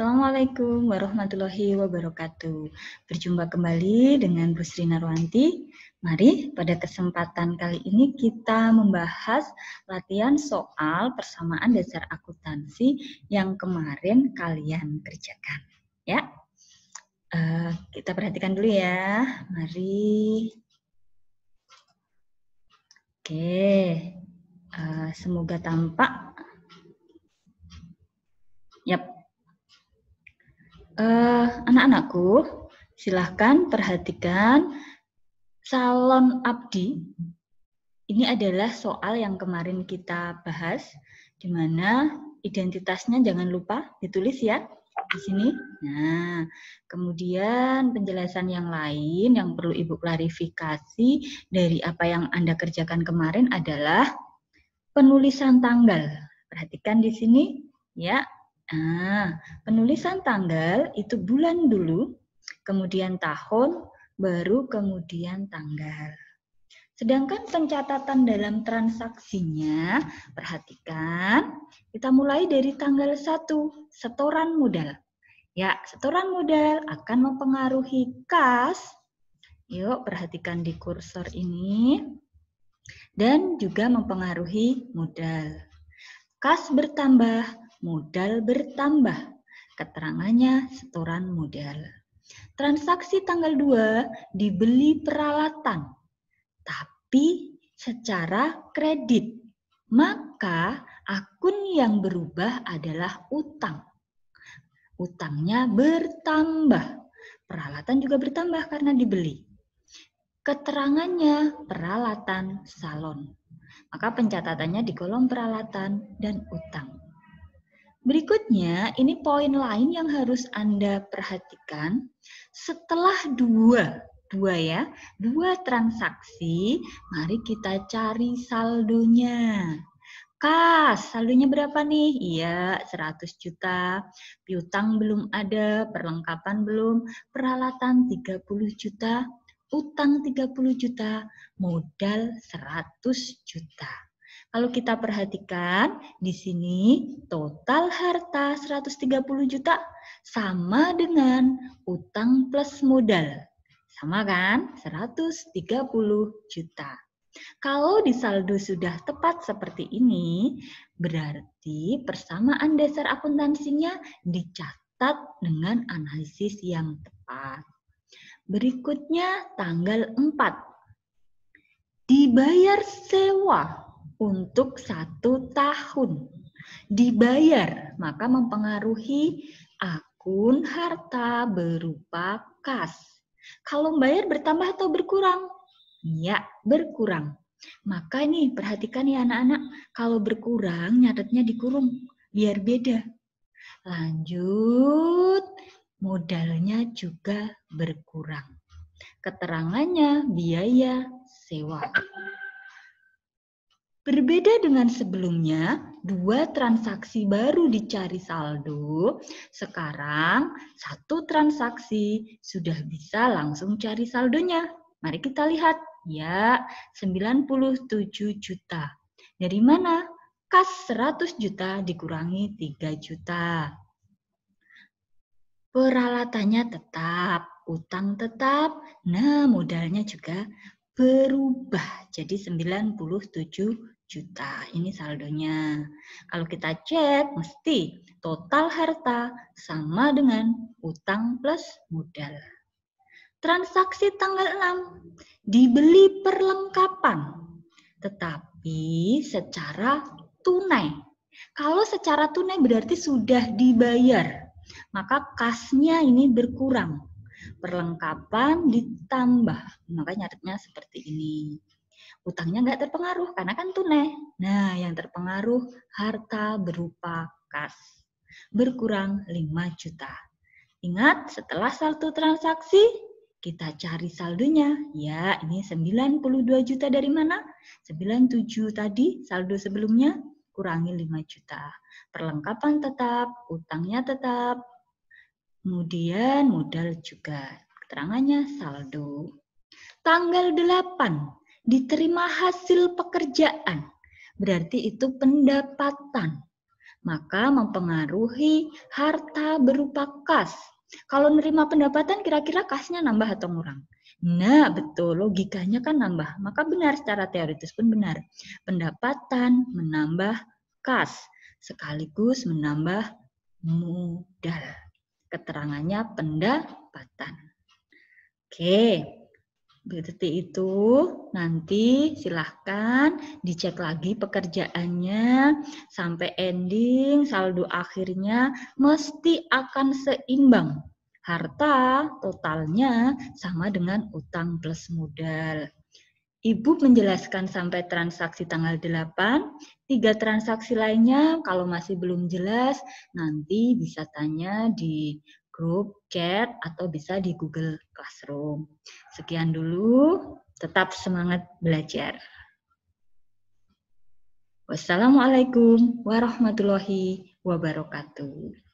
Assalamualaikum warahmatullahi wabarakatuh. Berjumpa kembali dengan Bu Sri Narwanti. Mari pada kesempatan kali ini kita membahas latihan soal persamaan dasar akuntansi yang kemarin kalian kerjakan. Ya, uh, kita perhatikan dulu ya. Mari. Oke, uh, semoga tampak uh, anak-anakku, silahkan perhatikan salon abdi. Ini adalah soal yang kemarin kita bahas, di mana identitasnya jangan lupa ditulis ya di sini. Nah, kemudian penjelasan yang lain yang perlu Ibu klarifikasi dari apa yang Anda kerjakan kemarin adalah penulisan tanggal. Perhatikan di sini ya, Nah, penulisan tanggal itu bulan dulu, kemudian tahun, baru kemudian tanggal. Sedangkan pencatatan dalam transaksinya, perhatikan, kita mulai dari tanggal 1, setoran modal. Ya, setoran modal akan mempengaruhi kas. Yuk, perhatikan di kursor ini. Dan juga mempengaruhi modal. Kas bertambah, modal bertambah. Keterangannya setoran modal. Transaksi tanggal 2 dibeli peralatan, tapi secara kredit. Maka akun yang berubah adalah utang. Utangnya bertambah. Peralatan juga bertambah karena dibeli. Keterangannya peralatan salon. Maka pencatatannya di kolom peralatan dan utang. Berikutnya, ini poin lain yang harus Anda perhatikan. Setelah dua, dua ya, dua transaksi, mari kita cari saldonya. Kas, saldonya berapa nih? Iya, 100 juta. Piutang belum ada, perlengkapan belum, peralatan 30 juta, utang 30 juta, modal 100 juta. Kalau kita perhatikan, di sini total harta 130 juta sama dengan utang plus modal. Sama kan? 130 juta. Kalau di saldo sudah tepat seperti ini, berarti persamaan dasar akuntansinya dicatat dengan analisis yang tepat. Berikutnya tanggal 4. Dibayar sewa untuk satu tahun dibayar maka mempengaruhi akun harta berupa kas kalau bayar bertambah atau berkurang ya berkurang maka ini perhatikan ya anak-anak kalau berkurang nyatetnya dikurung biar beda lanjut modalnya juga berkurang keterangannya biaya sewa Berbeda dengan sebelumnya, dua transaksi baru dicari saldo, sekarang satu transaksi sudah bisa langsung cari saldonya. Mari kita lihat. Ya, 97 juta. Dari mana? Kas 100 juta dikurangi 3 juta. Peralatannya tetap, utang tetap, nah modalnya juga berubah jadi 97 juta. Ini saldonya. Kalau kita cek, mesti total harta sama dengan utang plus modal. Transaksi tanggal 6 dibeli perlengkapan, tetapi secara tunai. Kalau secara tunai berarti sudah dibayar, maka kasnya ini berkurang. Perlengkapan ditambah, maka nyatanya seperti ini. Utangnya nggak terpengaruh karena kan tunai. Nah, yang terpengaruh harta berupa kas. Berkurang 5 juta. Ingat, setelah saldo transaksi, kita cari saldonya. Ya, ini 92 juta dari mana? 97 tadi, saldo sebelumnya, kurangi 5 juta. Perlengkapan tetap, utangnya tetap, kemudian modal juga. Keterangannya saldo. Tanggal 8, diterima hasil pekerjaan, berarti itu pendapatan. Maka mempengaruhi harta berupa kas. Kalau nerima pendapatan kira-kira kasnya nambah atau ngurang? Nah, betul. Logikanya kan nambah. Maka benar secara teoritis pun benar. Pendapatan menambah kas sekaligus menambah modal. Keterangannya pendapatan. Oke. Berarti itu nanti silahkan dicek lagi pekerjaannya sampai ending saldo akhirnya mesti akan seimbang. Harta totalnya sama dengan utang plus modal. Ibu menjelaskan sampai transaksi tanggal 8, tiga transaksi lainnya kalau masih belum jelas nanti bisa tanya di grup chat atau bisa di Google Classroom. Sekian dulu, tetap semangat belajar. Wassalamualaikum warahmatullahi wabarakatuh.